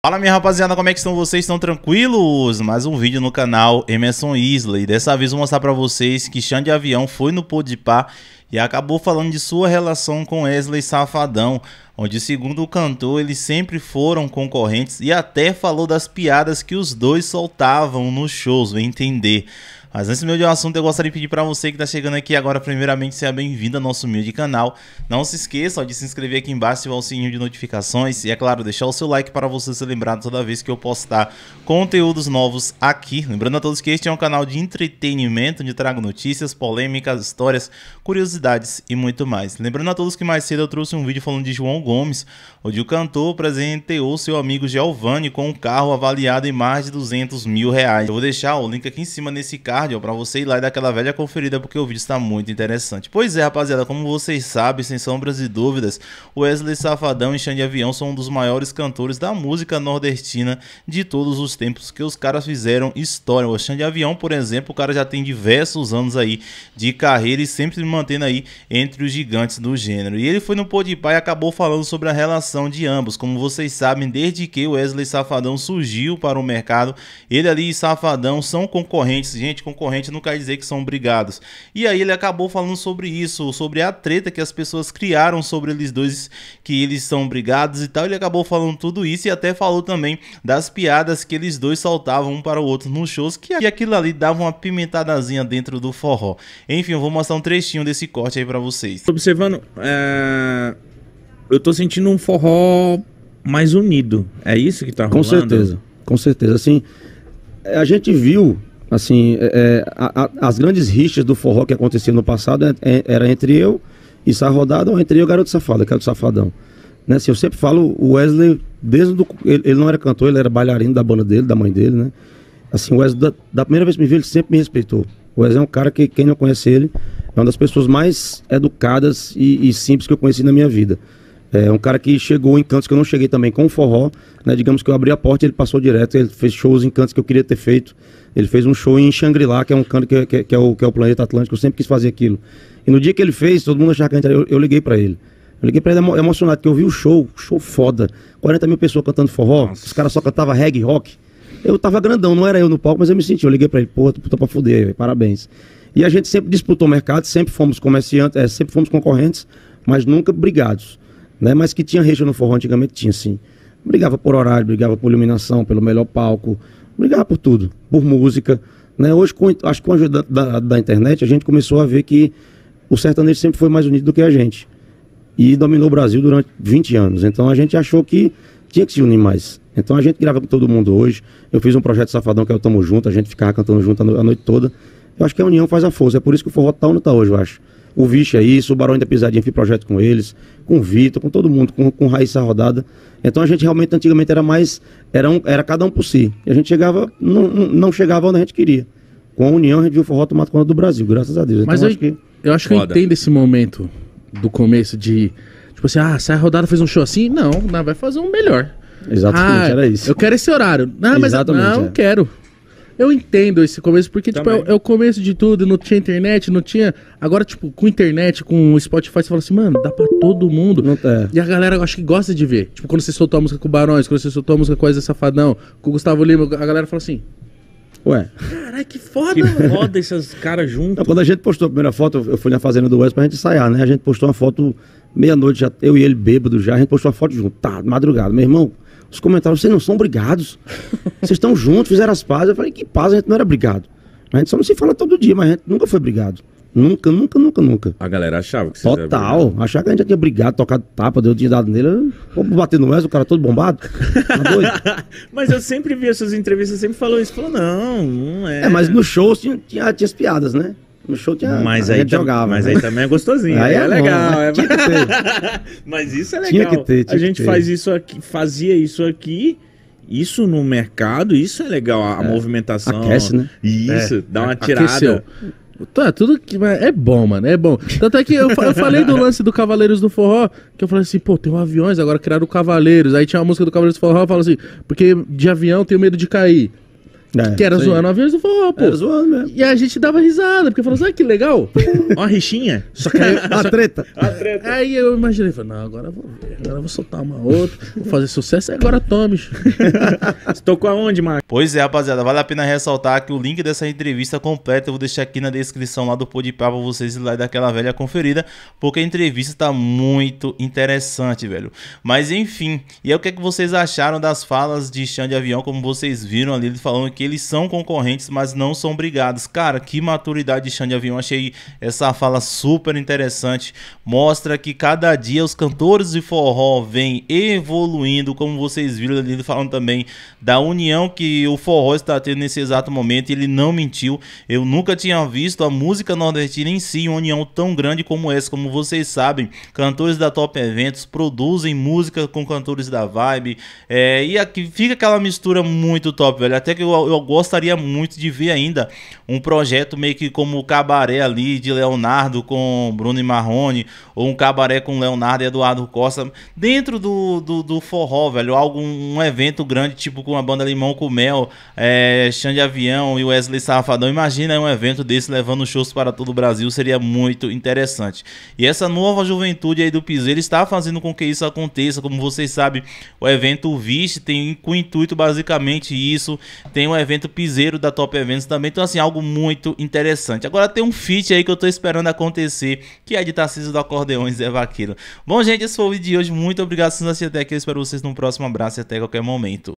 Fala minha rapaziada, como é que estão vocês? Estão tranquilos? Mais um vídeo no canal Emerson Isley. Dessa vez vou mostrar pra vocês que Xande Avião foi no Podpah e acabou falando de sua relação com Wesley Safadão, onde segundo o cantor eles sempre foram concorrentes e até falou das piadas que os dois soltavam nos shows, vem entender. Mas antes do meu assunto, eu gostaria de pedir para você que está chegando aqui agora, primeiramente, seja bem-vindo ao nosso humilde canal. Não se esqueça de se inscrever aqui embaixo e o sininho de notificações. E, é claro, deixar o seu like para você ser lembrado toda vez que eu postar conteúdos novos aqui. Lembrando a todos que este é um canal de entretenimento, onde trago notícias, polêmicas, histórias, curiosidades e muito mais. Lembrando a todos que mais cedo eu trouxe um vídeo falando de João Gomes, onde o cantor presenteou seu amigo Giovanni com um carro avaliado em mais de 200 mil reais. Eu vou deixar o link aqui em cima nesse carro tarde, ó, pra você ir lá e dar aquela velha conferida, porque o vídeo está muito interessante. Pois é, rapaziada, como vocês sabem, sem sombras e dúvidas, Wesley Safadão e Xande Avião são um dos maiores cantores da música nordestina de todos os tempos, que os caras fizeram história. O Xande Avião, por exemplo, o cara já tem diversos anos aí de carreira e sempre se mantendo aí entre os gigantes do gênero. E ele foi no Pai e acabou falando sobre a relação de ambos. Como vocês sabem, desde que Wesley Safadão surgiu para o mercado, ele ali e Safadão são concorrentes, gente, concorrente não quer dizer que são brigados. E aí ele acabou falando sobre isso, sobre a treta que as pessoas criaram sobre eles dois, que eles são brigados e tal. Ele acabou falando tudo isso e até falou também das piadas que eles dois saltavam um para o outro nos shows, que aquilo ali dava uma pimentadazinha dentro do forró. Enfim, eu vou mostrar um trechinho desse corte aí para vocês. Observando, é... eu tô sentindo um forró mais unido. É isso que tá rolando? Com certeza, com certeza. Assim, a gente viu Assim, é, é, a, a, as grandes rixas do forró que acontecia no passado é, é, era entre eu e Sá Rodada ou entre eu e o Garoto Safado, que era o Safadão. Né? Assim, eu sempre falo, o Wesley, desde do, ele, ele, não era cantor, ele era bailarino da banda dele, da mãe dele, né? Assim, o Wesley, da, da primeira vez que me viu, ele sempre me respeitou. O Wesley é um cara que, quem não conhece ele, é uma das pessoas mais educadas e, e simples que eu conheci na minha vida. É um cara que chegou em cantos que eu não cheguei também com o forró, né? Digamos que eu abri a porta, ele passou direto, ele fez shows em cantos que eu queria ter feito. Ele fez um show em Xangri-Lá, que é um canto que, que, que, é o, que é o planeta Atlântico, eu sempre quis fazer aquilo. E no dia que ele fez, todo mundo achava que eu, eu liguei para ele. Eu liguei pra ele emocionado, porque eu vi o show, show foda. 40 mil pessoas cantando forró, Nossa. os caras só cantavam reggae rock. Eu tava grandão, não era eu no palco, mas eu me senti. Eu liguei pra ele, porra, tu puta pra fuder, véio, parabéns. E a gente sempre disputou o mercado, sempre fomos comerciantes, é, sempre fomos concorrentes, mas nunca brigados né? Mas que tinha recha no forró antigamente, tinha sim. Brigava por horário, brigava por iluminação, pelo melhor palco, brigava por tudo, por música. Né? Hoje, com, acho que com a ajuda da, da, da, internet, a gente começou a ver que o sertanejo sempre foi mais unido do que a gente. E dominou o Brasil durante 20 anos. Então a gente achou que tinha que se unir mais. Então a gente grava com todo mundo hoje. Eu fiz um projeto safadão que é o Tamo Junto, a gente ficava cantando junto a, a noite toda. Eu acho que a união faz a força. É por isso que o forró tá onde tá hoje, eu acho. O Vixe é isso, o Barão da Pisadinha fiz projeto com eles, com o Vitor, com todo mundo, com, com Raíssa Rodada. Então a gente realmente antigamente era mais. Era, um, era cada um por si. E a gente chegava, não, não chegava onde a gente queria. Com a união, a gente viu o forró tomar conta do Brasil, graças a Deus. Então, mas então, eu, acho que... eu acho que eu entendo esse momento do começo de. Tipo assim, ah, sai a rodada, fez um show assim? Não, não vai fazer um melhor. Exatamente, ah, era isso. Eu quero esse horário. Ah, mas Exatamente, não, é. quero. Eu entendo esse começo, porque, Também. tipo, é, é, o começo de tudo, não tinha internet, não tinha. Agora, tipo, com internet, com Spotify, você fala assim, mano, dá pra todo mundo. Não é. E a galera, eu acho que gosta de ver. Tipo, quando você soltou a música com o Barões, quando você soltou a música com Coisa Safadão, com o Gustavo Lima, a galera fala assim. Ué. Caralho, que foda, que foda esses caras juntos. Quando a gente postou a primeira foto, eu fui na fazenda do Wes pra gente ensaiar, né? A gente postou uma foto meia-noite, já eu e ele bêbado já, a gente postou uma foto junto, tá, madrugada. Meu irmão, os comentários, vocês não são brigados. Vocês estão juntos, fizeram as pazes. Eu falei, que paz, a gente não era brigado. A gente só não se fala todo dia, mas a gente nunca foi brigado. Nunca, nunca, nunca, nunca. A galera achava que você Total. Achava que a gente já tinha brigado, tocado tapa, deu tinha dado nele. Vamos bater no Wes, o cara todo bombado. Tá mas eu sempre vi essas entrevistas, sempre falou isso. Falou, não, não é. É, mas no show tinha, tinha, tinha as piadas, né? No show tinha. Mas aí jogava. Mas né? aí também é gostosinho. Aí é, é bom, legal. Né? É... Tinha que ter. mas isso é legal. Tinha que ter, tinha a gente faz isso aqui, fazia isso aqui. Isso no mercado, isso é legal, a é. movimentação. Aquece, né? Isso, é. dá uma tirada. Aqueceu. Tá, tudo que. É bom, mano. É bom. Tanto é que eu, eu falei do lance do Cavaleiros do Forró, que eu falei assim, pô, tem um aviões, agora criaram o Cavaleiros. Aí tinha uma música do Cavaleiros do Forró, eu falo assim, porque de avião tenho medo de cair. É, que era sim. zoando a vez do forró, pô. Era zoando mesmo. E a gente dava risada, porque falou assim, ah, que legal. Ó, a rixinha. Só que... a treta. A treta. Aí eu imaginei, falei, não, agora vou ver. Agora vou soltar uma outra, vou fazer sucesso e agora tome. Estou com aonde, Marcos? Pois é, rapaziada, vale a pena ressaltar que o link dessa entrevista completa eu vou deixar aqui na descrição lá do Podipá pra vocês ir lá e velha conferida, porque a entrevista tá muito interessante, velho. Mas enfim, e aí o que, é que vocês acharam das falas de Xande Avião, como vocês viram ali, ele falando que que eles são concorrentes, mas não são brigados. Cara, que maturidade de Xande Avião. Achei essa fala super interessante. Mostra que cada dia os cantores de forró vêm evoluindo, como vocês viram ali falando também da união que o forró está tendo nesse exato momento. Ele não mentiu. Eu nunca tinha visto a música nordestina em si, uma união tão grande como essa. Como vocês sabem, cantores da Top Eventos produzem música com cantores da Vibe. É, e aqui fica aquela mistura muito top, velho. Até que eu, eu gostaria muito de ver ainda um projeto meio que como o cabaré ali de Leonardo com Bruno e Marrone, ou um cabaré com Leonardo e Eduardo Costa, dentro do, do, do forró, velho. Algum um evento grande, tipo com a banda Limão com Mel, é, Xande Avião e Wesley Safadão. Imagina um evento desse levando shows para todo o Brasil, seria muito interessante. E essa nova juventude aí do Piseiro está fazendo com que isso aconteça. Como vocês sabem, o evento Viste tem com o intuito basicamente isso. Tem um evento piseiro da Top Events também. Então, assim, algo muito interessante. Agora tem um feat aí que eu tô esperando acontecer, que é de Tarcísio do Acordeões é Vaqueiro. Bom, gente, esse foi o vídeo de hoje. Muito obrigado por assistir até aqui. Eu espero vocês no próximo abraço e até qualquer momento.